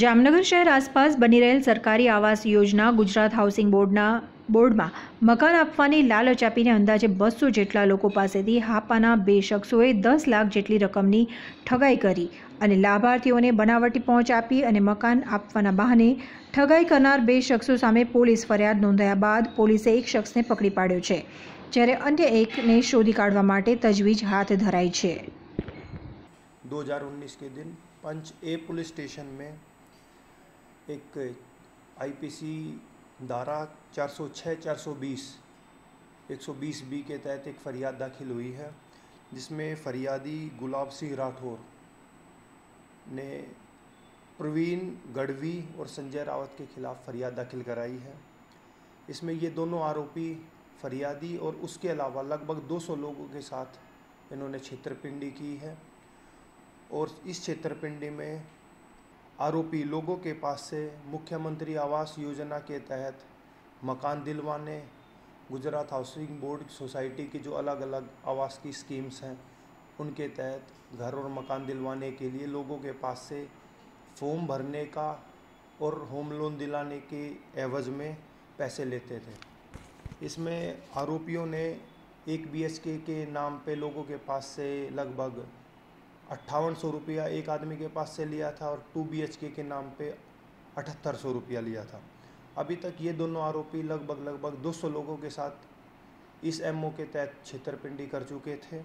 જામનગર શહેર આસપાસ બની રહેલ સરકારી આવાસ યોજના ગુજરાત હાઉસિંગ બોર્ડના બોર્ડમાં મકાન આપવાની લાલચ આપીને અંદાજે બસો જેટલા લોકો પાસેથી હાપાના બે શખ્સોએ દસ લાખ જેટલી રકમની ઠગાઈ કરી અને લાભાર્થીઓને બનાવટી પહોંચ આપી અને મકાન આપવાના બહાને ઠગાઈ કરનાર બે શખ્સો સામે પોલીસ ફરિયાદ નોંધાયા બાદ પોલીસે એક શખ્સને પકડી પાડ્યો છે જ્યારે અન્ય એકને શોધી કાઢવા માટે તજવીજ હાથ ધરાઈ છે 2019 के दिन पंच ए पुलिस स्टेशन में एक आईपीसी धारा 406 420 120 बी के तहत एक फरियाद दाखिल हुई है जिसमें फरियादी गुलाब सिंह राठौर ने प्रवीण गढ़वी और संजय रावत के खिलाफ फरियाद दाखिल कराई है इसमें ये दोनों आरोपी फरियादी और उसके अलावा लगभग 200 लोगों के साथ इन्होंने क्षेत्रपिंडी की है और इस क्षेत्रपिंडी में आरोपी लोगों के पास से मुख्यमंत्री आवास योजना के तहत मकान दिलवाने गुजरात हाउसिंग बोर्ड सोसाइटी की जो अलग अलग आवास की स्कीम्स हैं उनके तहत घर और मकान दिलवाने के लिए लोगों के पास से फॉर्म भरने का और होम लोन दिलाने के एवज में पैसे लेते थे इसमें आरोपियों ने एक बी के नाम पे लोगों के पास से लगभग अट्ठावन सौ रुपया एक आदमी के पास से लिया था और टू बी के नाम पे अठहत्तर सौ रुपया लिया था अभी तक ये दोनों आरोपी लगभग लगभग सौ लोगों के साथ इस एमओ के तहत छितरपिंडी कर चुके थे